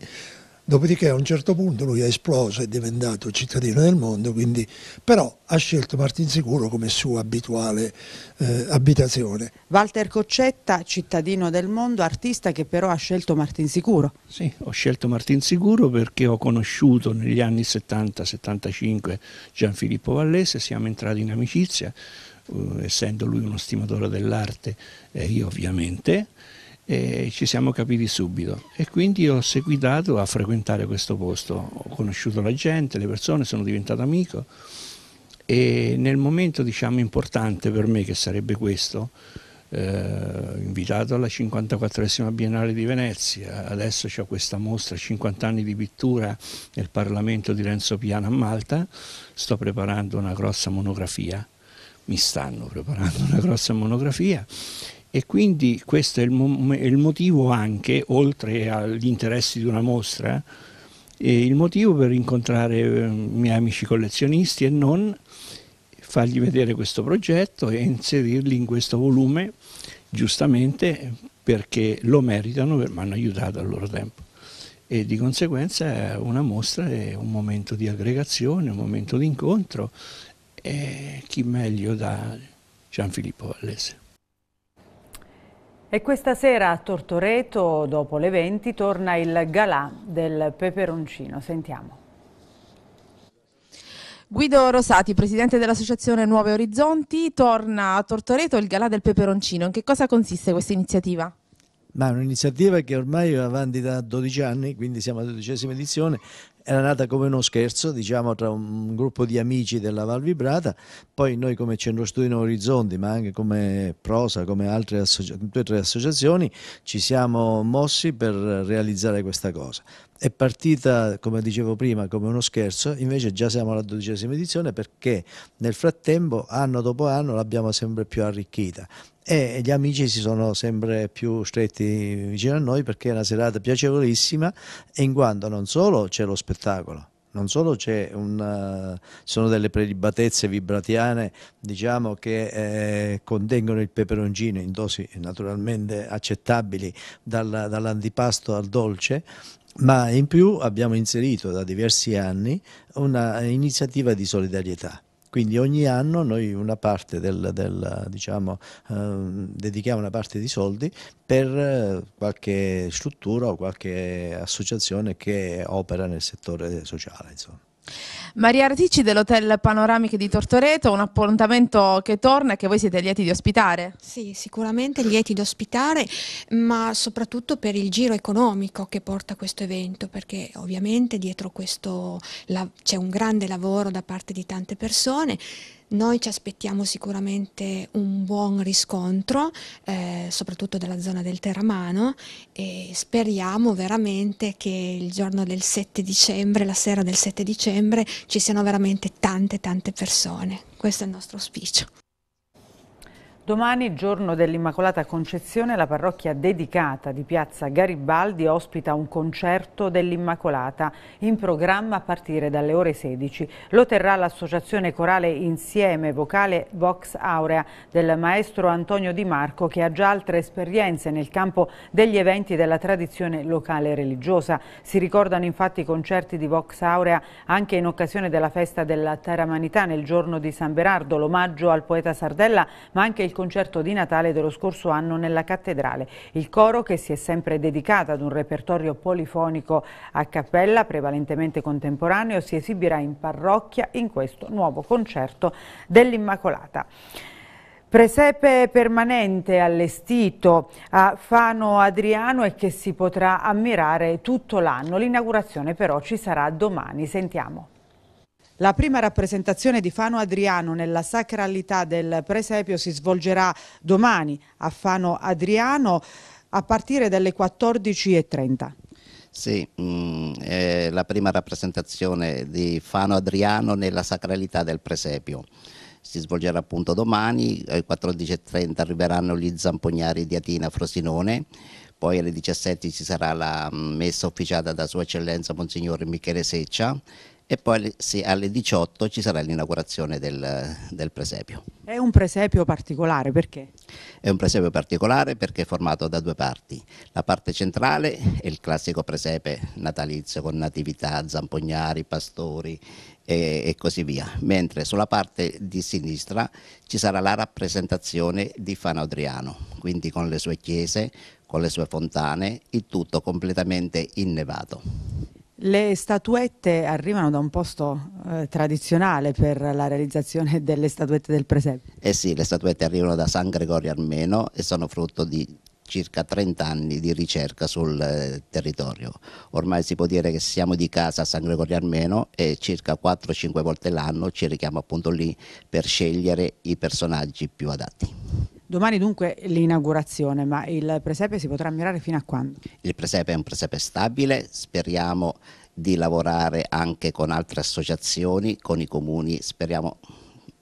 Dopodiché a un certo punto lui è esploso, è diventato cittadino del mondo, quindi, però ha scelto Martinsicuro come sua abituale eh, abitazione. Walter Coccetta, cittadino del mondo, artista che però ha scelto Martinsicuro. Sì, ho scelto Martinsicuro perché ho conosciuto negli anni 70-75 Gianfilippo Vallese, siamo entrati in amicizia, eh, essendo lui uno stimatore dell'arte e eh, io ovviamente e ci siamo capiti subito e quindi ho seguitato a frequentare questo posto, ho conosciuto la gente, le persone, sono diventato amico e nel momento diciamo importante per me che sarebbe questo, eh, invitato alla 54esima Biennale di Venezia, adesso c'è questa mostra 50 anni di pittura nel Parlamento di Renzo Piano a Malta, sto preparando una grossa monografia, mi stanno preparando una grossa monografia e quindi questo è il, mo il motivo anche, oltre agli interessi di una mostra, il motivo per incontrare ehm, i miei amici collezionisti e non fargli vedere questo progetto e inserirli in questo volume giustamente perché lo meritano, mi hanno aiutato al loro tempo e di conseguenza una mostra è un momento di aggregazione, un momento di incontro e chi meglio da Gianfilippo Vallese. E questa sera a Tortoreto, dopo le 20, torna il galà del peperoncino. Sentiamo. Guido Rosati, presidente dell'associazione Nuove Orizzonti, torna a Tortoreto il galà del peperoncino. In che cosa consiste questa iniziativa? Ma è un'iniziativa che ormai va avanti da 12 anni, quindi siamo alla dodicesima edizione, era nata come uno scherzo, diciamo, tra un gruppo di amici della Val Vibrata, poi noi come Centro Studi in Orizzonti, ma anche come Prosa, come altre due o tre associazioni, ci siamo mossi per realizzare questa cosa. È partita, come dicevo prima, come uno scherzo, invece già siamo alla dodicesima edizione perché nel frattempo, anno dopo anno, l'abbiamo sempre più arricchita e gli amici si sono sempre più stretti vicino a noi perché è una serata piacevolissima in quanto non solo c'è lo spettacolo, non solo c'è un, eh, sono delle prelibatezze vibratiane diciamo, che eh, contengono il peperoncino in dosi naturalmente accettabili dal, dall'antipasto al dolce, ma in più abbiamo inserito da diversi anni un'iniziativa di solidarietà quindi ogni anno noi una parte del, del, diciamo, eh, dedichiamo una parte di soldi per eh, qualche struttura o qualche associazione che opera nel settore sociale. Insomma. Maria Artici dell'Hotel Panoramiche di Tortoreto, un appuntamento che torna e che voi siete lieti di ospitare. Sì, sicuramente lieti di ospitare, ma soprattutto per il giro economico che porta questo evento, perché ovviamente dietro questo c'è un grande lavoro da parte di tante persone noi ci aspettiamo sicuramente un buon riscontro, eh, soprattutto della zona del Terramano e speriamo veramente che il giorno del 7 dicembre, la sera del 7 dicembre, ci siano veramente tante tante persone. Questo è il nostro auspicio. Domani, giorno dell'Immacolata Concezione, la parrocchia dedicata di Piazza Garibaldi ospita un concerto dell'Immacolata in programma a partire dalle ore 16. Lo terrà l'associazione corale Insieme Vocale Vox Aurea del maestro Antonio Di Marco che ha già altre esperienze nel campo degli eventi della tradizione locale religiosa. Si ricordano infatti i concerti di Vox Aurea anche in occasione della festa della Taramanità nel giorno di San Berardo, l'omaggio al poeta Sardella ma anche il concerto di Natale dello scorso anno nella cattedrale. Il coro, che si è sempre dedicato ad un repertorio polifonico a cappella, prevalentemente contemporaneo, si esibirà in parrocchia in questo nuovo concerto dell'Immacolata. Presepe permanente allestito a Fano Adriano e che si potrà ammirare tutto l'anno. L'inaugurazione però ci sarà domani, sentiamo. La prima rappresentazione di Fano Adriano nella sacralità del presepio si svolgerà domani a Fano Adriano a partire dalle 14.30. Sì, mm, è la prima rappresentazione di Fano Adriano nella sacralità del presepio. Si svolgerà appunto domani, alle 14.30 arriveranno gli zampognari di Atina Frosinone, poi alle 17 ci sarà la mm, messa officiata da Sua Eccellenza Monsignore Michele Seccia e poi sì, alle 18 ci sarà l'inaugurazione del, del, presepio. È un presepio particolare perché? È un presepio particolare perché è formato da due parti. La parte centrale è il classico presepe natalizio con natività, zampognari, pastori e, e così via, mentre sulla parte di sinistra ci sarà la rappresentazione di Fano Adriano, quindi con le sue chiese, con le sue fontane, il tutto completamente innevato. Le statuette arrivano da un posto eh, tradizionale per la realizzazione delle statuette del presepe. Eh sì, le statuette arrivano da San Gregorio Armeno e sono frutto di circa 30 anni di ricerca sul eh, territorio. Ormai si può dire che siamo di casa a San Gregorio Armeno e circa 4-5 volte l'anno ci richiamo appunto lì per scegliere i personaggi più adatti. Domani dunque l'inaugurazione, ma il presepe si potrà ammirare fino a quando? Il presepe è un presepe stabile, speriamo di lavorare anche con altre associazioni, con i comuni, speriamo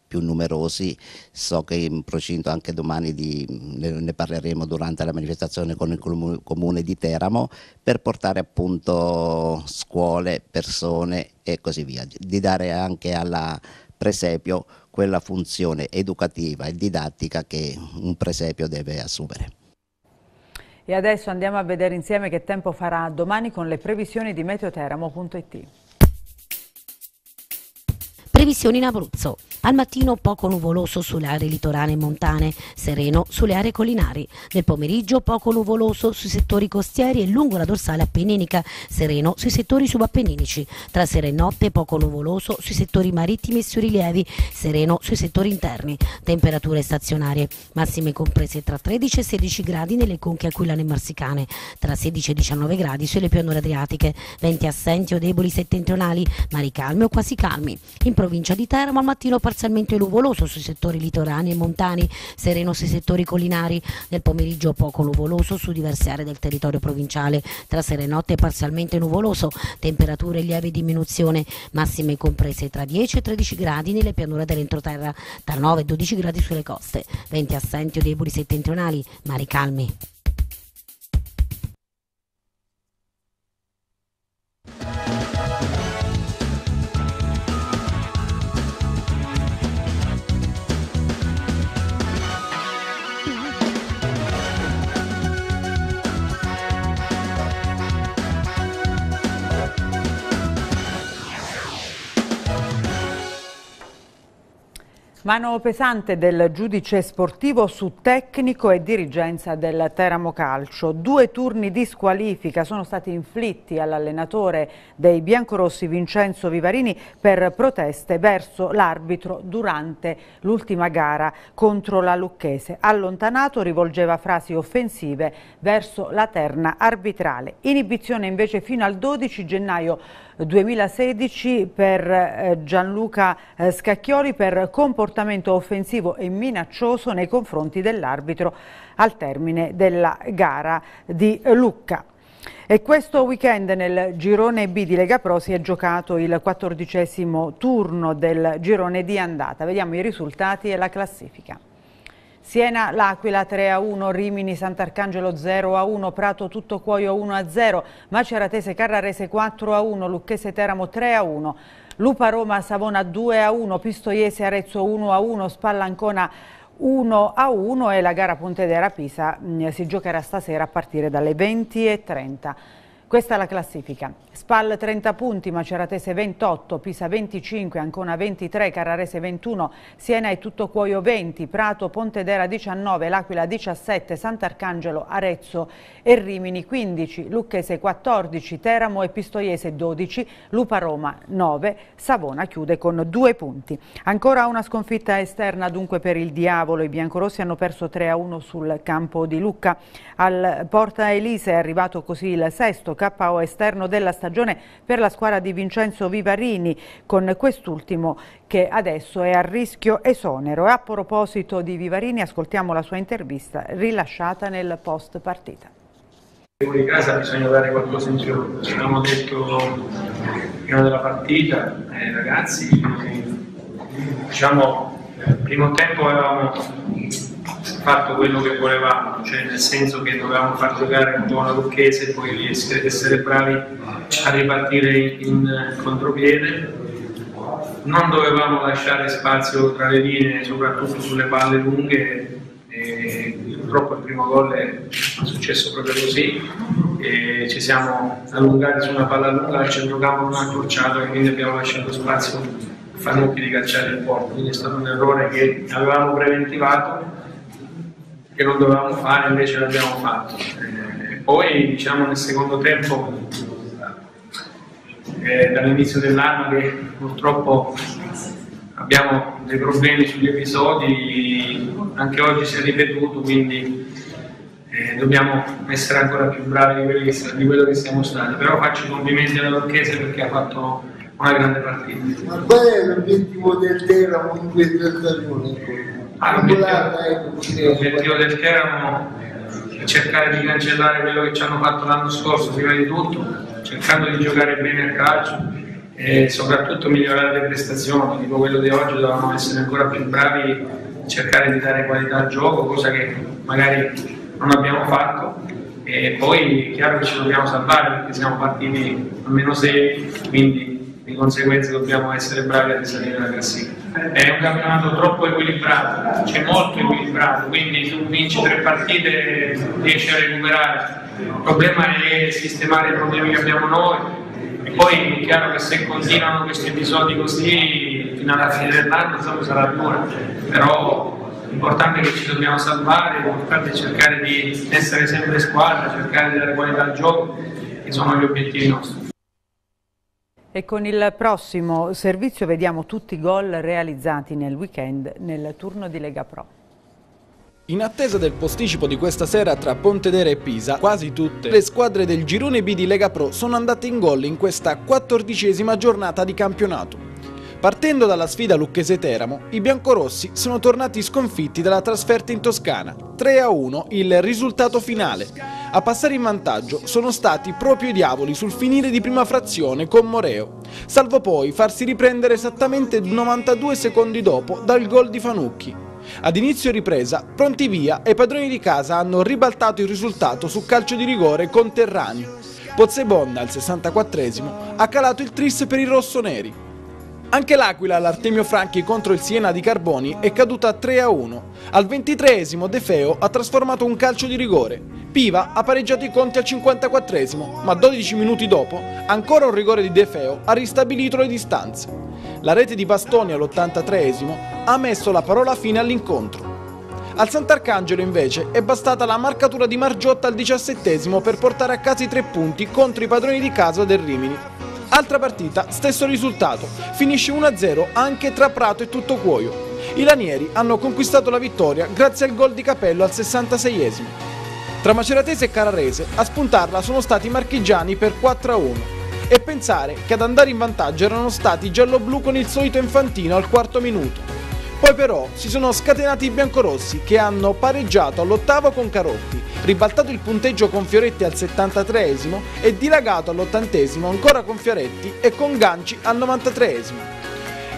più numerosi, so che in procinto anche domani di, ne, parleremo durante la manifestazione con il comune di Teramo per portare appunto scuole, persone e così via, di dare anche alla presepio quella funzione educativa e didattica che un presepio deve assumere. E adesso andiamo a vedere insieme che tempo farà domani con le previsioni di meteoteramo.it. Previsioni in Abruzzo. Al mattino poco nuvoloso sulle aree litorane e montane, sereno sulle aree collinari. Nel pomeriggio poco nuvoloso sui settori costieri e lungo la dorsale appenninica, sereno sui settori subappenninici. Tra sera e notte poco nuvoloso sui settori marittimi e sui rilievi, sereno sui settori interni. Temperature stazionarie, massime comprese tra 13 e 16 gradi nelle conche aquilane e marsicane, tra 16 e 19 gradi sulle pianure adriatiche, venti assenti o deboli settentrionali, mari calmi o quasi calmi. In provincia di Teramo, al mattino parzialmente nuvoloso sui settori litorani e montani, sereno sui settori collinari, nel pomeriggio poco nuvoloso su diverse aree del territorio provinciale, tra sera e notte parzialmente nuvoloso, temperature in lieve diminuzione, massime comprese tra 10 e 13 gradi nelle pianure dell'entroterra, tra 9 e 12 gradi sulle coste, venti assenti o deboli settentrionali, mari calmi. Thank Mano pesante del giudice sportivo su tecnico e dirigenza del Teramo Calcio. Due turni di squalifica sono stati inflitti all'allenatore dei biancorossi Vincenzo Vivarini per proteste verso l'arbitro durante l'ultima gara contro la Lucchese. Allontanato rivolgeva frasi offensive verso la terna arbitrale. Inibizione invece fino al 12 gennaio 2016 per eh, Gianluca eh, Scacchioli per comportamento offensivo e minaccioso nei confronti dell'arbitro al termine della gara di Lucca. E questo weekend nel girone B di Lega Pro si è giocato il quattordicesimo turno del girone di andata. Vediamo i risultati e la classifica. Siena L'Aquila 3 a 1, Rimini Sant'Arcangelo 0 a 1, Prato Tutto Cuoio 1 a 0, Maceratese Carrarese 4 a 1, Lucchese Teramo 3 a 1. Lupa Roma Savona 2 a 1, Pistoiese Arezzo 1 a 1, Spallancona 1 a 1 e la gara Pontedera Pisa mm, si giocherà stasera a partire dalle 20.30. Questa è la classifica. Spal 30 punti, Maceratese 28, Pisa 25, Ancona 23, Carrarese 21, Siena e Tutto Cuoio 20, Prato, Pontedera 19, L'Aquila 17, Sant'Arcangelo, Arezzo e Rimini 15, Lucchese 14, Teramo e Pistoiese 12, Lupa Roma 9, Savona chiude con 2 punti. Ancora una sconfitta esterna dunque per il Diavolo, i biancorossi hanno perso 3-1 a sul campo di Lucca. Al Porta Elise è arrivato così il sesto KO esterno della stagione per la squadra di Vincenzo Vivarini, con quest'ultimo che adesso è a rischio esonero. a proposito di Vivarini ascoltiamo la sua intervista rilasciata nel post partita. In casa bisogna dare qualcosa in più, ci avevamo detto prima della partita, eh, ragazzi, diciamo, primo tempo eravamo fatto quello che volevamo, cioè nel senso che dovevamo far giocare un po' la Lucchese e poi essere, bravi a ripartire in contropiede. Non dovevamo lasciare spazio tra le linee, soprattutto sulle palle lunghe, purtroppo il primo gol è successo proprio così ci siamo allungati su una palla lunga il centrocampo non ha accorciato e quindi abbiamo lasciato spazio a Fanocchi di calciare il porto quindi è stato un errore che avevamo preventivato che non dovevamo fare invece l'abbiamo fatto. Eh, poi diciamo nel secondo tempo, eh, dall'inizio dell'anno che purtroppo abbiamo dei problemi sugli episodi, anche oggi si è ripetuto, quindi eh, dobbiamo essere ancora più bravi di, che, di quello che siamo stati. Però faccio i complimenti alla Lorchese perché ha fatto una grande partita. Ma qual è l'obiettivo del Teramo in questa stagione? Eh, L'obiettivo del Teramo è cercare di cancellare quello che ci hanno fatto l'anno scorso, prima di tutto, cercando di giocare bene al calcio e soprattutto migliorare le prestazioni. Dico quello di oggi, dovevamo essere ancora più bravi, cercare di dare qualità al gioco, cosa che magari non abbiamo fatto e poi è chiaro che ci dobbiamo salvare perché siamo partiti almeno meno 6, quindi di conseguenza dobbiamo essere bravi a risalire la classifica è un campionato troppo equilibrato, c'è molto equilibrato, quindi tu vinci tre partite riesci a recuperare. Il problema è sistemare i problemi che abbiamo noi e poi è chiaro che se continuano questi episodi così fino alla fine dell'anno insomma, sarà dura, però l'importante è che ci dobbiamo salvare, l'importante è cercare di essere sempre squadra, cercare di dare qualità al gioco, che sono gli obiettivi nostri. E con il prossimo servizio vediamo tutti i gol realizzati nel weekend nel turno di Lega Pro. In attesa del posticipo di questa sera tra Pontedera e Pisa, quasi tutte le squadre del girone B di Lega Pro sono andate in gol in questa quattordicesima giornata di campionato. Partendo dalla sfida Lucchese-Teramo, i biancorossi sono tornati sconfitti dalla trasferta in Toscana, 3-1 il risultato finale. A passare in vantaggio sono stati proprio i diavoli sul finire di prima frazione con Moreo, salvo poi farsi riprendere esattamente 92 secondi dopo dal gol di Fanucchi. Ad inizio ripresa, pronti via e i padroni di casa hanno ribaltato il risultato su calcio di rigore con Terrani. Pozzebonna al 64 ha calato il tris per i rossoneri, anche l'Aquila all'Artemio Franchi contro il Siena di Carboni è caduta 3-1. Al 23esimo De Feo ha trasformato un calcio di rigore. Piva ha pareggiato i conti al 54esimo, ma 12 minuti dopo ancora un rigore di De Feo ha ristabilito le distanze. La rete di Bastoni all'83esimo ha messo la parola fine all'incontro. Al Sant'Arcangelo invece è bastata la marcatura di Margiotta al 17esimo per portare a casa i tre punti contro i padroni di casa del Rimini, Altra partita, stesso risultato, finisce 1-0 anche tra Prato e Tutto Cuoio. I Lanieri hanno conquistato la vittoria grazie al gol di Capello al 66esimo. Tra Maceratese e Cararese a spuntarla sono stati i marchigiani per 4-1 e pensare che ad andare in vantaggio erano stati giallo-blu con il solito infantino al quarto minuto. Poi però si sono scatenati i biancorossi che hanno pareggiato all'ottavo con Carotti, ribaltato il punteggio con Fioretti al 73esimo e dilagato all'ottantesimo ancora con Fioretti e con Ganci al 93esimo.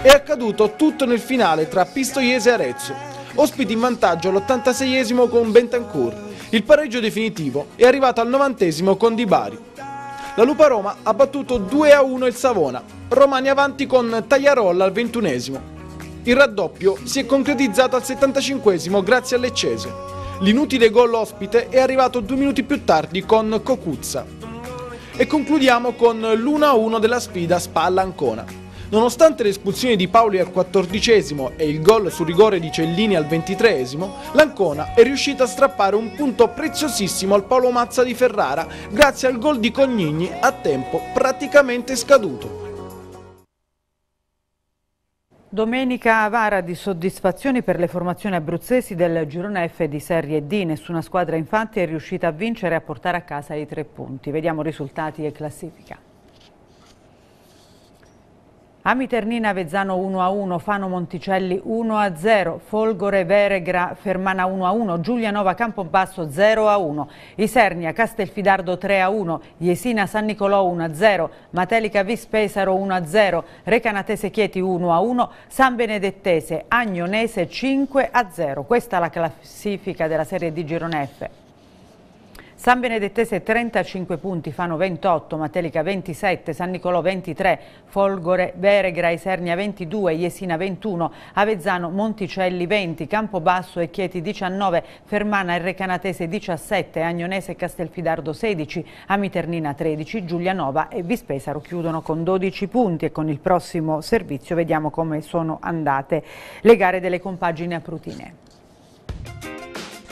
È accaduto tutto nel finale tra Pistoiese e Arezzo, ospiti in vantaggio all'86esimo con Bentancur. Il pareggio definitivo è arrivato al 90esimo con Di Bari. La Lupa Roma ha battuto 2-1 il Savona, Romani avanti con Tagliarolla al 21esimo. Il raddoppio si è concretizzato al 75 grazie all'Eccese. L'inutile gol ospite è arrivato due minuti più tardi con Cocuzza. E concludiamo con l'1-1 della sfida Spalla-Ancona. Nonostante l'espulsione di Paoli al 14 e il gol sul rigore di Cellini al 23 l'Ancona è riuscita a strappare un punto preziosissimo al Paolo Mazza di Ferrara grazie al gol di Cognini a tempo praticamente scaduto. Domenica avara di soddisfazioni per le formazioni abruzzesi del girone F di Serie D. Nessuna squadra infatti è riuscita a vincere e a portare a casa i tre punti. Vediamo risultati e classifica. Amiternina Vezzano 1-1, a Fano Monticelli 1-0, a Folgore Veregra Fermana 1-1, a Giulianova Campobasso 0-1, a Isernia Castelfidardo 3-1, a Jesina San Nicolò 1-0, a Matelica Vispesaro 1-0, a Recanatese Chieti 1-1, a San Benedettese Agnonese 5-0. a Questa è la classifica della Serie di Girone F. San Benedettese 35 punti, Fano 28, Matelica 27, San Nicolò 23, Folgore, Veregra, Isernia 22, Iesina 21, Avezzano, Monticelli 20, Campobasso e Chieti 19, Fermana e Recanatese 17, Agnonese e Castelfidardo 16, Amiternina 13, Giulianova e Vispesaro chiudono con 12 punti e con il prossimo servizio vediamo come sono andate le gare delle compagine aprutine.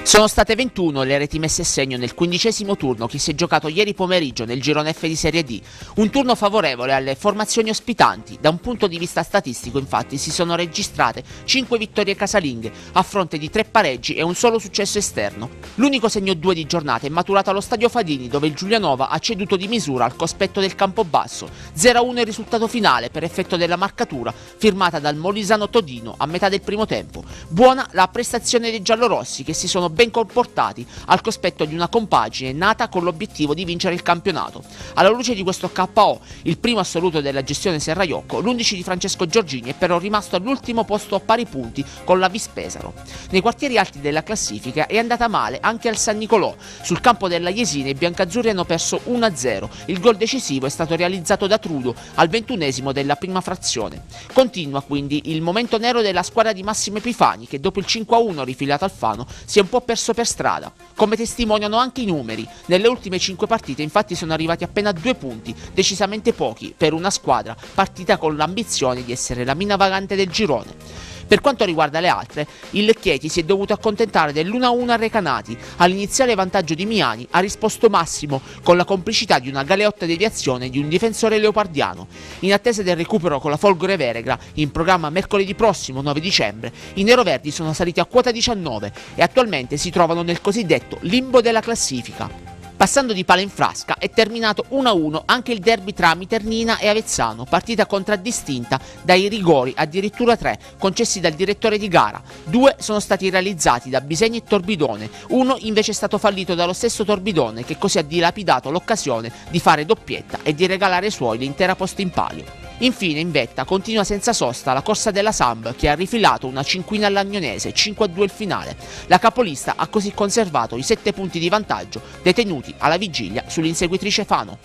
Sono state 21 le reti messe a segno nel quindicesimo turno che si è giocato ieri pomeriggio nel girone F di Serie D, un turno favorevole alle formazioni ospitanti. Da un punto di vista statistico infatti si sono registrate 5 vittorie casalinghe a fronte di 3 pareggi e un solo successo esterno. L'unico segno 2 di giornata è maturato allo stadio Fadini dove il Giulianova ha ceduto di misura al cospetto del Campobasso. 0-1 il risultato finale per effetto della marcatura firmata dal Molisano Todino a metà del primo tempo. Buona la prestazione dei giallorossi che si sono ben comportati al cospetto di una compagine nata con l'obiettivo di vincere il campionato. Alla luce di questo KO, il primo assoluto della gestione Serraiocco, l'11 di Francesco Giorgini è però rimasto all'ultimo posto a pari punti con la Vispesaro. Nei quartieri alti della classifica è andata male anche al San Nicolò. Sul campo della Jesina i biancazzurri hanno perso 1-0. Il gol decisivo è stato realizzato da Trudo al ventunesimo della prima frazione. Continua quindi il momento nero della squadra di Massimo Epifani che dopo il 5-1 rifilato al Fano si è un po' po' perso per strada, come testimoniano anche i numeri. Nelle ultime 5 partite infatti sono arrivati appena 2 punti, decisamente pochi per una squadra partita con l'ambizione di essere la mina vagante del girone. Per quanto riguarda le altre, il Lecchieti si è dovuto accontentare dell'1-1 a Recanati. All'iniziale vantaggio di Miani ha risposto Massimo con la complicità di una galeotta deviazione di un difensore leopardiano. In attesa del recupero con la Folgore Veregra, in programma mercoledì prossimo 9 dicembre, i neroverdi sono saliti a quota 19 e attualmente si trovano nel cosiddetto limbo della classifica. Passando di pala in frasca è terminato 1-1 anche il derby tra Miternina e Avezzano, partita contraddistinta dai rigori, addirittura 3, concessi dal direttore di gara. Due sono stati realizzati da Bisegni e Torbidone, uno invece è stato fallito dallo stesso Torbidone che così ha dilapidato l'occasione di fare doppietta e di regalare ai suoi l'intera posta in palio. Infine in vetta continua senza sosta la corsa della Samb che ha rifilato una cinquina all'Agnonese 5-2 il finale. La capolista ha così conservato i 7 punti di vantaggio detenuti alla vigilia sull'inseguitrice Fano.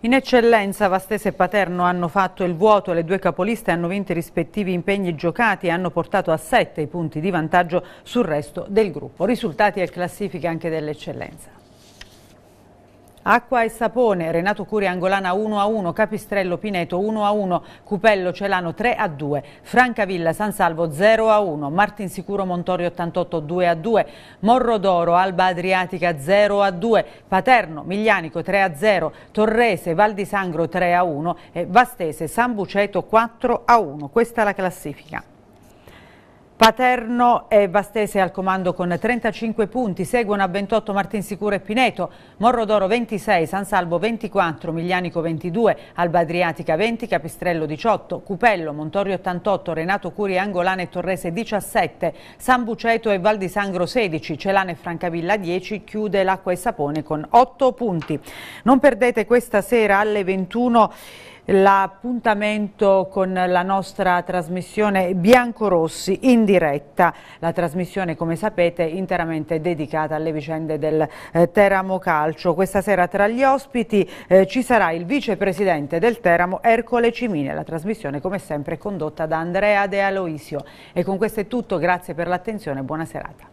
In eccellenza Vastese e Paterno hanno fatto il vuoto, le due capoliste hanno vinto i rispettivi impegni giocati e hanno portato a 7 i punti di vantaggio sul resto del gruppo. Risultati e classifiche anche dell'eccellenza. Acqua e sapone, Renato Curi Angolana 1 a 1, Capistrello Pineto 1 a 1, Cupello Celano 3 a 2, Francavilla San Salvo 0 a 1, Martin Sicuro Montori 88 2 a 2, Morro d'Oro Alba Adriatica 0 a 2, Paterno Miglianico 3 a 0, Torrese Val di Sangro 3 a 1 e Vastese San Buceto 4 a 1. Questa è la classifica. Paterno e Vastese al comando con 35 punti, seguono a 28 Martin e Pineto, Morro d'Oro 26, San Salvo 24, Miglianico 22, Alba Adriatica 20, Capistrello 18, Cupello, Montorio 88, Renato Curi, Angolane e Torrese 17, San Buceto e Val di Sangro 16, Celane e Francavilla 10, chiude l'acqua e sapone con 8 punti. Non perdete questa sera alle 21 l'appuntamento con la nostra trasmissione Biancorossi in diretta, la trasmissione come sapete interamente dedicata alle vicende del eh, Teramo Calcio. Questa sera tra gli ospiti eh, ci sarà il vicepresidente del Teramo Ercole Cimine, la trasmissione come sempre è condotta da Andrea De Aloisio. E con questo è tutto, grazie per l'attenzione e buona serata.